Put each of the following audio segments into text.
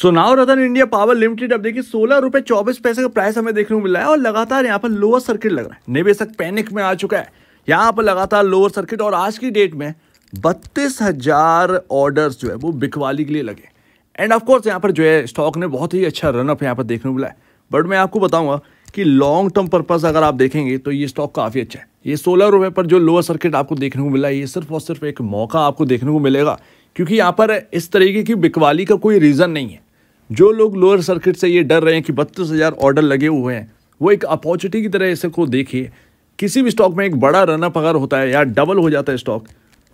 सो now Ratan India power limited अब देखिए सोलह रुपए चौबीस पैसे का प्राइस हमें देखने को मिला है और लगातार यहाँ पर लोअर सर्किट लग रहा है निवेशक पैनिक में आ चुका है यहाँ पर लगातार लोअर सर्किट और आज की डेट में बत्तीस हजार ऑर्डर्स जो है वो बिकवाली के लिए लगे एंड ऑफकोर्स यहाँ पर जो है स्टॉक ने बहुत ही अच्छा रनअप यहाँ पर देखने को मिला है बट मैं आपको बताऊँगा कि लॉन्ग टर्म पर्पज़ अगर आप देखेंगे तो ये स्टॉक काफ़ी अच्छा है ये सोलह रुपये पर जो लोअर सर्किट आपको देखने को मिला है ये सिर्फ और सिर्फ एक मौका आपको देखने को मिलेगा क्योंकि यहाँ पर इस तरीके की बिकवाली का कोई रीज़न नहीं है जो लोग लोअर सर्किट से ये डर रहे हैं कि बत्तीस हज़ार ऑर्डर लगे हुए हैं वो एक अपॉर्चुनिटी की तरह इसको देखिए किसी भी स्टॉक में एक बड़ा रनअप अगर होता है या डबल हो जाता है स्टॉक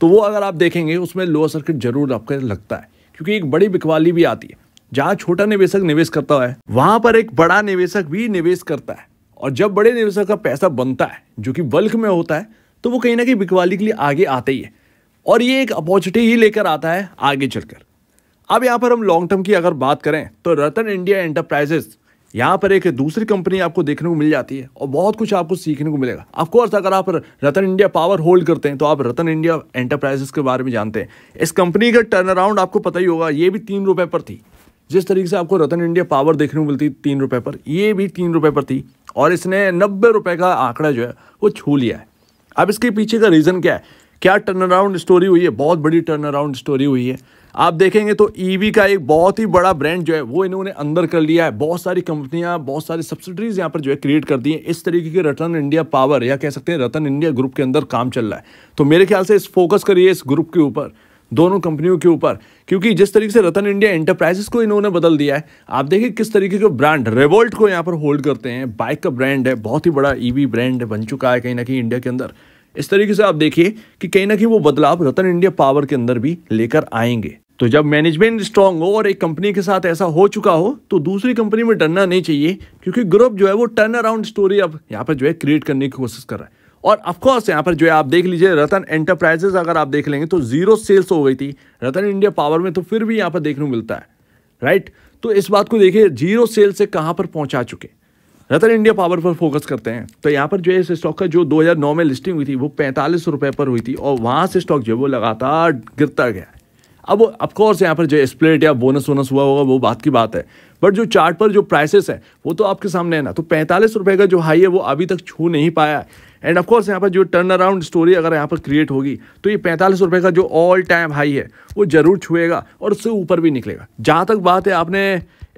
तो वो अगर आप देखेंगे उसमें लोअर सर्किट जरूर आपको लगता है क्योंकि एक बड़ी बिकवाली भी आती है जहाँ छोटा निवेशक निवेश करता है वहाँ पर एक बड़ा निवेशक भी निवेश करता है और जब बड़े निवेशक का पैसा बनता है जो कि बल्क में होता है तो वो कहीं ना कहीं बिकवाली के लिए आगे आते ही है और ये एक अपॉर्चुनिटी ही लेकर आता है आगे चलकर अब यहाँ पर हम लॉन्ग टर्म की अगर बात करें तो रतन इंडिया एंटरप्राइजेस यहाँ पर एक दूसरी कंपनी आपको देखने को मिल जाती है और बहुत कुछ आपको सीखने को मिलेगा ऑफकोर्स अगर आप रतन इंडिया पावर होल्ड करते हैं तो आप रतन इंडिया एंटरप्राइजेस के बारे में जानते हैं इस कंपनी का टर्न अराउंड आपको पता ही होगा ये भी तीन रुपये पर थी जिस तरीके से आपको रतन इंडिया पावर देखने को मिलती तीन रुपये पर ये भी तीन रुपये पर थी और इसने नब्बे रुपये का आंकड़ा जो है वो छू लिया है अब इसके पीछे का रीज़न क्या है क्या टर्न अराउंड स्टोरी हुई है बहुत बड़ी टर्न अराउंड स्टोरी हुई है आप देखेंगे तो ईवी e का एक बहुत ही बड़ा ब्रांड जो है वो इन्होंने अंदर कर लिया है बहुत सारी कंपनियां बहुत सारी सब्सिडीज यहाँ पर जो है क्रिएट कर दी हैं इस तरीके की रतन इंडिया पावर या कह सकते हैं रतन इंडिया ग्रुप के अंदर काम चल रहा है तो मेरे ख्याल से इस फोकस करिए इस ग्रुप के ऊपर दोनों कंपनियों के ऊपर क्योंकि जिस तरीके से रतन इंडिया एंटरप्राइजेस को इन्होंने बदल दिया है आप देखिए किस तरीके के ब्रांड रेवोल्ट को यहाँ पर होल्ड करते हैं बाइक का ब्रांड है बहुत ही बड़ा ईवी e ब्रांड बन चुका है कहीं ना कहीं इंडिया के अंदर इस तरीके से आप देखिए कि कहीं ना कहीं वो बदलाव रतन इंडिया पावर के अंदर भी लेकर आएंगे तो जब मैनेजमेंट स्ट्रांग हो और एक कंपनी के साथ ऐसा हो चुका हो तो दूसरी कंपनी में डरना नहीं चाहिए क्योंकि ग्रुप जो है वो टर्न अराउंड स्टोरी अब यहाँ पर जो है क्रिएट करने की कोशिश कर रहा है और अफकोर्स यहाँ पर जो है आप देख लीजिए रतन एंटरप्राइजेस अगर आप देख लेंगे तो जीरो सेल्स हो गई थी रतन इंडिया पावर में तो फिर भी यहाँ पर देखने को मिलता है राइट तो इस बात को देखिए जीरो सेल से कहाँ पर पहुँचा चुके रतन इंडिया पावर पर फोकस करते हैं तो यहाँ पर जो है इस स्टॉक का जो 2009 में लिस्टिंग हुई थी वो पैंतालीस रुपये पर हुई थी और वहाँ से स्टॉक जो है वो लगातार गिरता गया अब ऑफकोर्स यहाँ पर जो स्प्लिट या बोनस वोनस हुआ होगा वो बात की बात है बट जो चार्ट पर जो प्राइसेस है वो तो आपके सामने है ना तो पैंतालीस रुपये का जो हाई है वो अभी तक छू नहीं पाया है एंड ऑफकोर्स यहाँ पर जो टर्न अराउंड स्टोरी अगर यहाँ पर क्रिएट होगी तो ये पैंतालीस रुपये का जो ऑल टाइम हाई है वो ज़रूर छुएगा और उससे ऊपर भी निकलेगा जहाँ तक बात है आपने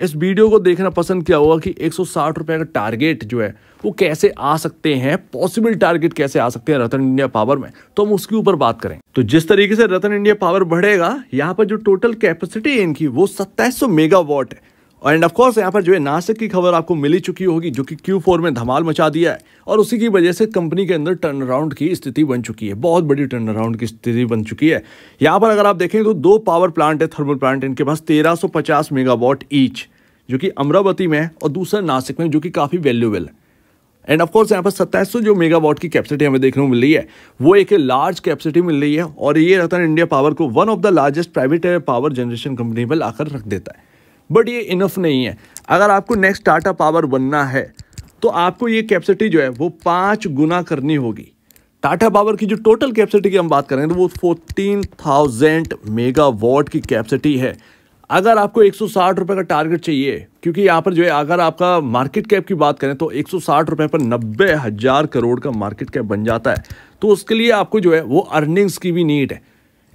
इस वीडियो को देखना पसंद किया होगा कि एक रुपए का टारगेट जो है वो कैसे आ सकते हैं पॉसिबल टारगेट कैसे आ सकते हैं रतन इंडिया पावर में तो हम उसके ऊपर बात करें तो जिस तरीके से रतन इंडिया पावर बढ़ेगा यहाँ पर जो टोटल कैपेसिटी है इनकी वो सत्ताईस मेगावाट है एंड ऑफकोर्स यहाँ पर जो है नासिक की खबर आपको मिली चुकी होगी जो कि Q4 में धमाल मचा दिया है और उसी की वजह से कंपनी के अंदर टर्न अराउंड की स्थिति बन चुकी है बहुत बड़ी टर्न अराउंड की स्थिति बन चुकी है यहाँ पर अगर आप देखें तो दो पावर प्लांट है थर्मल प्लांट इनके पास 1350 मेगावाट ईच जो कि अमरावती में है और दूसरा नासिक में जो कि काफ़ी वैल्यूबल है एंड ऑफकोर्स यहाँ पर सत्ताईस जो मेगावाट की कैपेसिटी हमें देखने को मिल रही है वो एक लार्ज कैपेसिटी मिल रही है और ये रतन इंडिया पावर को one of the largest private power generation company पर लाकर रख देता है बट ये इनफ नहीं है अगर आपको नेक्स्ट टाटा पावर बनना है तो आपको ये कैपेसिटी जो है वो पाँच गुना करनी होगी टाटा पावर की जो टोटल कैपेसिटी की हम बात करें तो वो फोर्टीन थाउजेंड वॉट की कैपेसिटी है अगर आपको एक रुपए का टारगेट चाहिए क्योंकि यहाँ पर जो है अगर आपका मार्केट कैप की बात करें तो एक रुपए पर नब्बे हज़ार करोड़ का मार्केट कैप बन जाता है तो उसके लिए आपको जो है वो अर्निंग्स की भी नीड है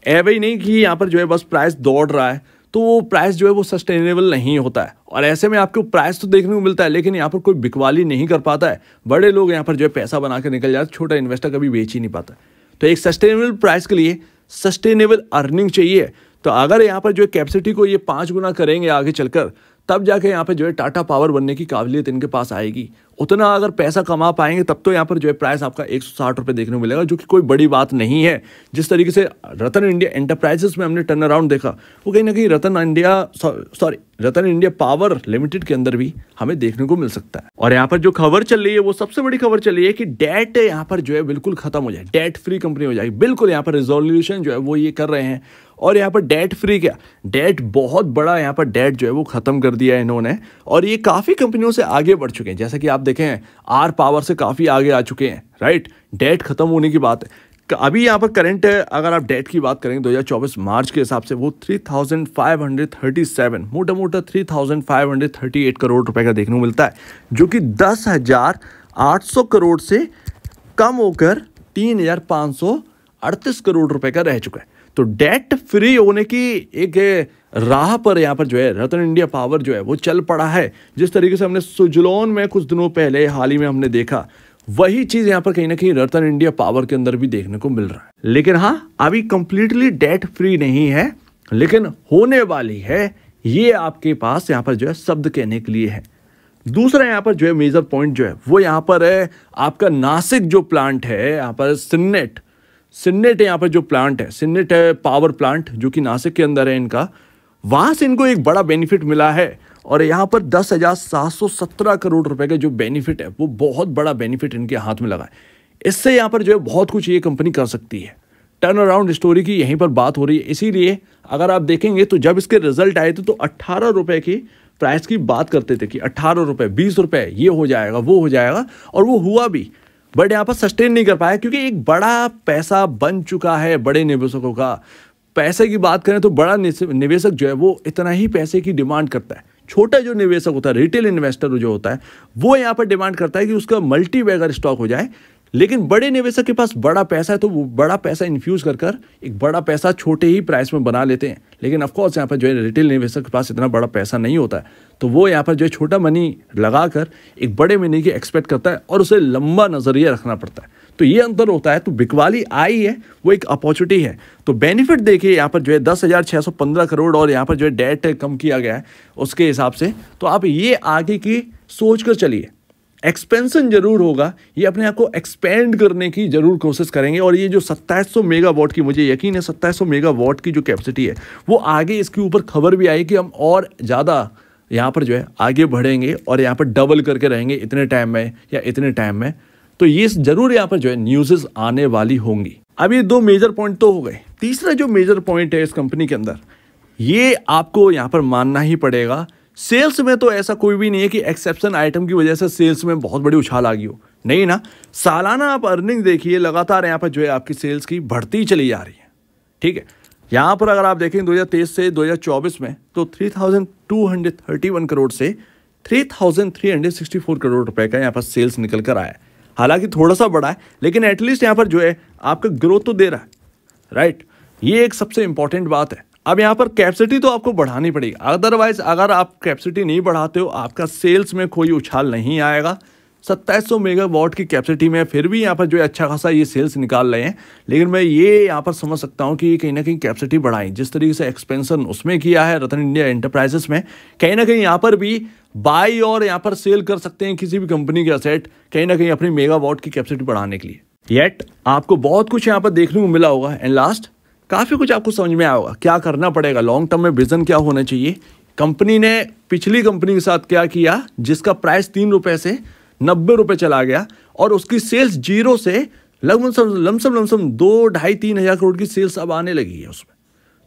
ऐ ही नहीं कि यहाँ पर जो है बस प्राइस दौड़ रहा है तो वो प्राइस जो है वो सस्टेनेबल नहीं होता है और ऐसे में आपको प्राइस तो देखने को मिलता है लेकिन यहाँ पर कोई बिकवाली नहीं कर पाता है बड़े लोग यहाँ पर जो है पैसा बना के निकल जाते छोटा इन्वेस्टर कभी बेच ही नहीं पाता तो एक सस्टेनेबल प्राइस के लिए सस्टेनेबल अर्निंग चाहिए तो अगर यहाँ पर जो है कैपेसिटी को ये पाँच गुना करेंगे आगे चलकर तब जाके यहाँ पर जो है टाटा पावर बनने की काबिलियत इनके पास आएगी उतना अगर पैसा कमा पाएंगे तब तो यहाँ पर जो है प्राइस आपका एक सौ देखने को मिलेगा जो कि कोई बड़ी बात नहीं है जिस तरीके से रतन इंडिया एंटरप्राइजेस में हमने टर्न अराउंड देखा वो कहीं ना कहीं Ratan India sorry Ratan India power limited के अंदर भी हमें देखने को मिल सकता है और यहाँ पर जो खबर चल रही है वो सबसे बड़ी खबर चल रही है कि डेट यहाँ पर जो है बिल्कुल खत्म हो जाए डेट फ्री कंपनी हो जाएगी बिल्कुल यहाँ पर रिजोल्यूशन जो है वो ये कर रहे हैं और यहाँ पर डेट फ्री क्या डेट बहुत बड़ा यहाँ पर डेट जो है वो ख़त्म कर दिया है इन्होंने और ये काफ़ी कंपनियों से आगे बढ़ चुके हैं जैसा कि आप देखें आर पावर से काफ़ी आगे आ चुके हैं राइट डेट ख़त्म होने की बात है अभी यहाँ पर करंट अगर आप डेट की बात करेंगे 2024 मार्च के हिसाब से वो 3,537 मोटा मोटा 3,538 करोड़ रुपए का देखने को मिलता है जो कि 10,800 करोड़ से कम होकर 3,538 करोड़ रुपए का रह चुका है तो डेट फ्री होने की एक राह पर यहाँ पर जो है रतन इंडिया पावर जो है वो चल पड़ा है जिस तरीके से हमने सुजलोन में कुछ दिनों पहले हाल ही में हमने देखा वही चीज यहाँ पर कहीं ना कहीं रतन इंडिया पावर के अंदर भी देखने को मिल रहा है लेकिन हाँ अभी कंप्लीटली डेट फ्री नहीं है लेकिन होने वाली है ये आपके पास यहाँ पर जो है शब्द कहने के लिए है दूसरा यहाँ पर जो है मेजर पॉइंट जो है वो यहाँ पर है आपका नासिक जो प्लांट है यहाँ पर सिन्नेट सिन्नेट है यहाँ पर जो प्लांट है सिन्नेट है पावर प्लांट जो कि नासिक के अंदर है इनका वहाँ से इनको एक बड़ा बेनिफिट मिला है और यहाँ पर दस हज़ार सात सौ सत्रह करोड़ रुपए का जो बेनिफिट है वो बहुत बड़ा बेनिफिट इनके हाथ में लगा है इससे यहाँ पर जो है बहुत कुछ ये कंपनी कर सकती है टर्न अराउंड स्टोरी की यहीं पर बात हो रही है इसीलिए अगर आप देखेंगे तो जब इसके रिजल्ट आए थे तो अट्ठारह रुपये की प्राइस की बात करते थे कि अट्ठारह रुपये बीस रुपये ये हो जाएगा वो हो जाएगा और वो हुआ भी बट यहाँ पर सस्टेन नहीं कर पाया क्योंकि एक बड़ा पैसा बन चुका है बड़े निवेशकों का पैसे की बात करें तो बड़ा निवेशक जो है वो इतना ही पैसे की डिमांड करता है छोटा जो निवेशक होता है रिटेल इन्वेस्टर जो होता है वो यहाँ पर डिमांड करता है कि उसका मल्टी स्टॉक हो जाए लेकिन बड़े निवेशक के पास बड़ा पैसा है तो वो बड़ा पैसा इन्फ्यूज़ कर कर एक बड़ा पैसा छोटे ही प्राइस में बना लेते हैं लेकिन ऑफकोर्स यहाँ पर जो है रिटेल निवेशक के पास इतना बड़ा पैसा नहीं होता है तो वो यहाँ पर जो है छोटा मनी लगा कर एक बड़े मनी की एक्सपेक्ट करता है और उसे लंबा नज़रिया रखना पड़ता है तो ये अंतर होता है तो बिकवाली आई है वो एक अपॉर्चुनिटी है तो बेनिफिट देखिए यहाँ पर जो है दस हज़ार छः सौ पंद्रह करोड़ और यहाँ पर जो है डेट कम किया गया है उसके हिसाब से तो आप ये आगे की सोच कर चलिए एक्सपेंशन जरूर होगा ये अपने आप को एक्सपेंड करने की जरूर कोशिश करेंगे और ये जो सत्ताईस मेगावाट की मुझे यकीन है सत्ताईस मेगावाट की जो कैपेसिटी है वो आगे इसके ऊपर खबर भी आई कि हम और ज़्यादा यहाँ पर जो है आगे बढ़ेंगे और यहाँ पर डबल करके रहेंगे इतने टाइम में या इतने टाइम में तो ये जरूर यहाँ पर जो है न्यूज़ेस आने वाली होंगी अब ये दो मेजर पॉइंट तो हो गए तीसरा जो मेजर पॉइंट है इस कंपनी के अंदर ये आपको यहाँ पर मानना ही पड़ेगा सेल्स में तो ऐसा कोई भी नहीं है कि एक्सेप्शन आइटम की वजह से सेल्स में बहुत बड़ी उछाल आ गई हो नहीं ना सालाना आप अर्निंग देखिए लगातार यहाँ पर जो है आपकी सेल्स की बढ़ती चली जा रही है ठीक है यहाँ पर अगर आप देखें 2023 से 2024 में तो 3,231 करोड़ से 3,364 करोड़ रुपए का यहाँ पर सेल्स निकल कर आया है हालांकि थोड़ा सा बड़ा है लेकिन एटलीस्ट यहाँ पर जो है आपका ग्रोथ तो दे रहा है राइट ये एक सबसे इंपॉर्टेंट बात है अब यहाँ पर कैपेसिटी तो आपको बढ़ानी पड़ेगी अदरवाइज अगर आप कैपेसिटी नहीं बढ़ाते हो आपका सेल्स में कोई उछाल नहीं आएगा 2700 मेगावाट की कैपेसिटी में फिर भी यहाँ पर जो है अच्छा खासा ये सेल्स निकाल रहे हैं लेकिन मैं ये यहाँ पर समझ सकता हूँ कि कहीं ना कहीं कैपेसिटी बढ़ाएं जिस तरीके से एक्सपेंशन उसमें किया है रतन इंडिया एंटरप्राइजेस में कहीं ना कहीं यहाँ पर भी बाई और यहाँ पर सेल कर सकते हैं किसी भी कंपनी के असेट कहीं ना कहीं अपनी मेगावाट की कैपेसिटी बढ़ाने के लिए येट आपको बहुत कुछ यहाँ पर देखने को मिला होगा एंड लास्ट काफ़ी कुछ आपको समझ में आएगा क्या करना पड़ेगा लॉन्ग टर्म में विजन क्या होना चाहिए कंपनी ने पिछली कंपनी के साथ क्या किया जिसका प्राइस तीन रुपये से नब्बे रुपये चला गया और उसकी सेल्स जीरो से लगभग लमसम लमसम दो ढाई तीन हज़ार करोड़ की सेल्स अब आने लगी है उसमें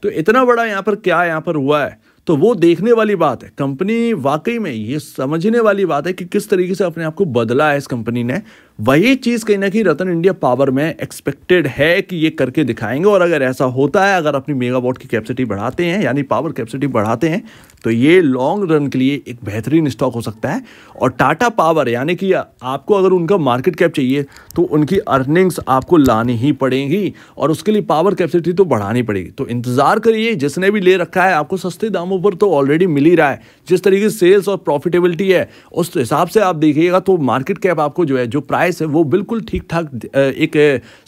तो इतना बड़ा यहाँ पर क्या यहाँ पर हुआ है तो वो देखने वाली बात है कंपनी वाकई में ये समझने वाली बात है कि किस तरीके से अपने आप को बदला है इस कंपनी ने वही चीज़ कहीं ना कहीं रतन इंडिया पावर में एक्सपेक्टेड है कि ये करके दिखाएंगे और अगर ऐसा होता है अगर अपनी मेगावाट की कैपेसिटी बढ़ाते हैं यानी पावर कैपेसिटी बढ़ाते हैं तो ये लॉन्ग रन के लिए एक बेहतरीन स्टॉक हो सकता है और टाटा पावर यानी कि आपको अगर उनका मार्केट कैप चाहिए तो उनकी अर्निंग्स आपको लानी ही पड़ेगी और उसके लिए पावर कैपेसिटी तो बढ़ानी पड़ेगी तो इंतज़ार करिए जिसने भी ले रखा है आपको सस्ते दामों पर तो ऑलरेडी मिल ही रहा है जिस तरीके से सेल्स और प्रॉफिटेबिलिटी है उस हिसाब से आप देखिएगा तो मार्केट कैप आपको जो है जो प्राइस प्राइस है वो बिल्कुल ठीक ठाक एक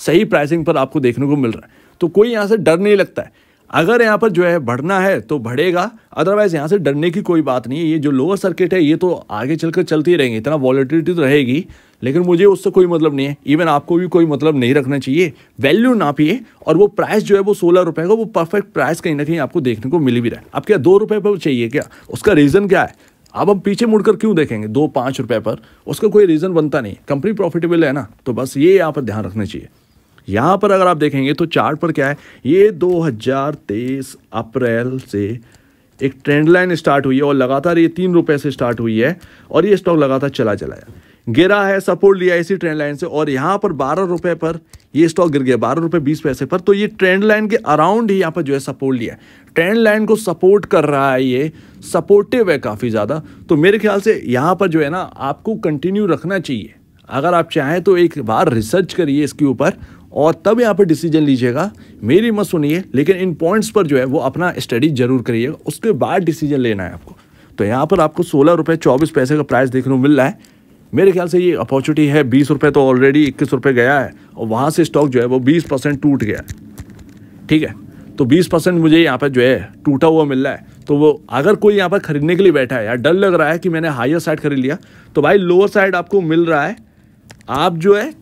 सही प्राइसिंग पर आपको देखने को मिल रहा है तो कोई यहाँ से डर नहीं लगता है अगर यहाँ पर जो है बढ़ना है तो बढ़ेगा अदरवाइज यहाँ से डरने की कोई बात नहीं है ये जो लोअर सर्किट है ये तो आगे चलकर चलती रहेंगी इतना वॉलिटिलिटी तो रहेगी लेकिन मुझे उससे कोई मतलब नहीं है इवन आपको भी कोई मतलब नहीं रखना चाहिए वैल्यू ना पिए और वो प्राइस जो है वो सोलह रुपये का वो परफेक्ट प्राइस कहीं ना कहीं आपको देखने को मिल भी रहा है आप क्या दो रुपये पर चाहिए क्या उसका रीज़न क्या है अब हम पीछे मुड़कर क्यों देखेंगे दो पाँच रुपए पर उसका कोई रीज़न बनता नहीं कंपनी प्रॉफिटेबल है ना तो बस ये यहाँ पर ध्यान रखना चाहिए यहाँ पर अगर आप देखेंगे तो चार्ट पर क्या है ये 2023 अप्रैल से एक ट्रेंड लाइन स्टार्ट हुई है और लगातार ये तीन रुपये से स्टार्ट हुई है और ये स्टॉक लगातार चला चला है गिरा है सपोर्ट लिया इसी ट्रेंड लाइन से और यहाँ पर बारह रुपये पर ये स्टॉक गिर गया बारह रुपये बीस पैसे पर तो ये ट्रेंड लाइन के अराउंड ही यहाँ पर जो है सपोर्ट लिया ट्रेंड लाइन को सपोर्ट कर रहा है ये सपोर्टिव है काफ़ी ज़्यादा तो मेरे ख्याल से यहाँ पर जो है ना आपको कंटिन्यू रखना चाहिए अगर आप चाहें तो एक बार रिसर्च करिए इसके ऊपर और तब यहाँ पर डिसीजन लीजिएगा मेरी मत सुनिए लेकिन इन पॉइंट्स पर जो है वो अपना स्टडी जरूर करिएगा उसके बाद डिसीजन लेना है आपको तो यहाँ पर आपको सोलह रुपये चौबीस पैसे का प्राइस देखने को मिल रहा है मेरे ख्याल से ये अपॉर्चुनिटी है बीस रुपये तो ऑलरेडी इक्कीस रुपये गया है और वहाँ से स्टॉक जो है वो बीस परसेंट टूट गया है ठीक है तो बीस परसेंट मुझे यहाँ पर जो है टूटा हुआ मिल रहा है तो वो अगर कोई यहाँ पर खरीदने के लिए बैठा है या डर लग रहा है कि मैंने हायर साइड खरीद लिया तो भाई लोअर साइड आपको मिल रहा है आप जो है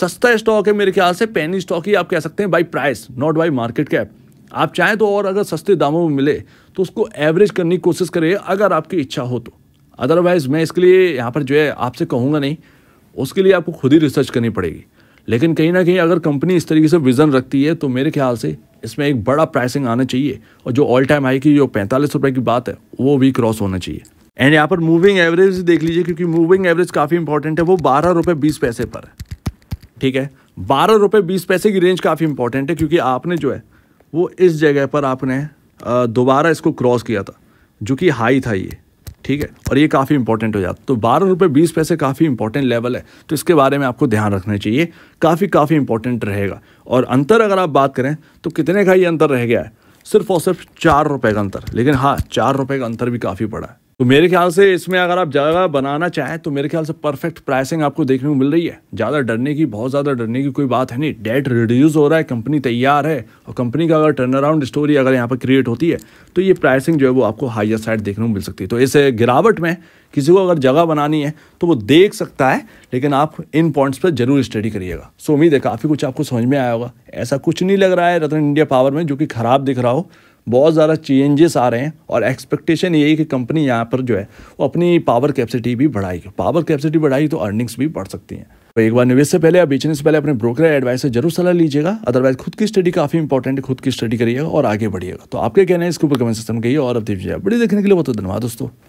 सस्ता स्टॉक है मेरे ख्याल से पैनी स्टॉक ही आप कह सकते हैं by price not by market cap आप चाहें तो और अगर सस्ते दामों में मिले तो उसको एवरेज करने की कोशिश करिए अगर आपकी इच्छा हो तो अदरवाइज़ मैं इसके लिए यहाँ पर जो है आपसे कहूँगा नहीं उसके लिए आपको खुद ही रिसर्च करनी पड़ेगी लेकिन कहीं ना कहीं अगर कंपनी इस तरीके से विज़न रखती है तो मेरे ख्याल से इसमें एक बड़ा प्राइसिंग आना चाहिए और जो ऑल टाइम हाई की जो पैंतालीस रुपये की बात है वो भी क्रॉस होना चाहिए एंड यहाँ पर मूविंग एवरेज देख लीजिए क्योंकि मूविंग एवरेज काफ़ी इंपॉर्टेंट है वो बारह रुपये बीस पैसे पर है ठीक है बारह रुपये बीस पैसे की रेंज काफ़ी इंपॉर्टेंट है क्योंकि आपने जो है वो इस जगह पर आपने दोबारा इसको क्रॉस किया था जो कि हाई था ये ठीक है और ये काफ़ी इंपॉर्टेंट हो जाता तो बारह रुपये बीस पैसे काफ़ी इंपॉर्टेंट लेवल है तो इसके बारे में आपको ध्यान रखना चाहिए काफ़ी काफ़ी इंपॉर्टेंट रहेगा और अंतर अगर आप बात करें तो कितने का ये अंतर रह गया है सिर्फ और सिर्फ चार रुपये का अंतर लेकिन हाँ चार रुपये का अंतर भी काफ़ी पड़ा है तो मेरे ख्याल से इसमें अगर आप जगह बनाना चाहें तो मेरे ख्याल से परफेक्ट प्राइसिंग आपको देखने को मिल रही है ज़्यादा डरने की बहुत ज़्यादा डरने की कोई बात है नहीं डेट रिड्यूस हो रहा है कंपनी तैयार है और कंपनी का अगर टर्न अराउंड स्टोरी अगर यहाँ पर क्रिएट होती है तो ये प्राइसिंग जो है वो आपको हाइयर साइड देखने को मिल सकती है तो इस गिरावट में किसी को अगर जगह बनानी है तो वो देख सकता है लेकिन आप इन पॉइंट्स पर जरूर स्टडी करिएगा सो उम्मीद है काफ़ी कुछ आपको समझ में आया होगा ऐसा कुछ नहीं लग रहा है रतन इंडिया पावर में जो कि ख़राब दिख रहा हो बहुत ज़्यादा चेंजेस आ रहे हैं और एक्सपेक्टेशन यही कि कंपनी यहाँ पर जो है वो अपनी पावर कैपेसिटी भी बढ़ाएगी पावर कैपेसिटी बढ़ाएगी तो अर्निंग्स भी बढ़ सकती हैं तो एक बार निवेश से पहले या बेचने से पहले अपने ब्रोकर एडवाइस से जरूर सलाह लीजिएगा अदरवाइज खुद की स्टडी काफ़ी इंपॉर्टेंट है खुद की स्टडी करिएगा और आगे बढ़िएगा तो आपके कहना है इसके ऊपर कमेंट सिस्टम कहिए और अब दीजिए बड़ी देखने के लिए बहुत धन्यवाद दोस्तों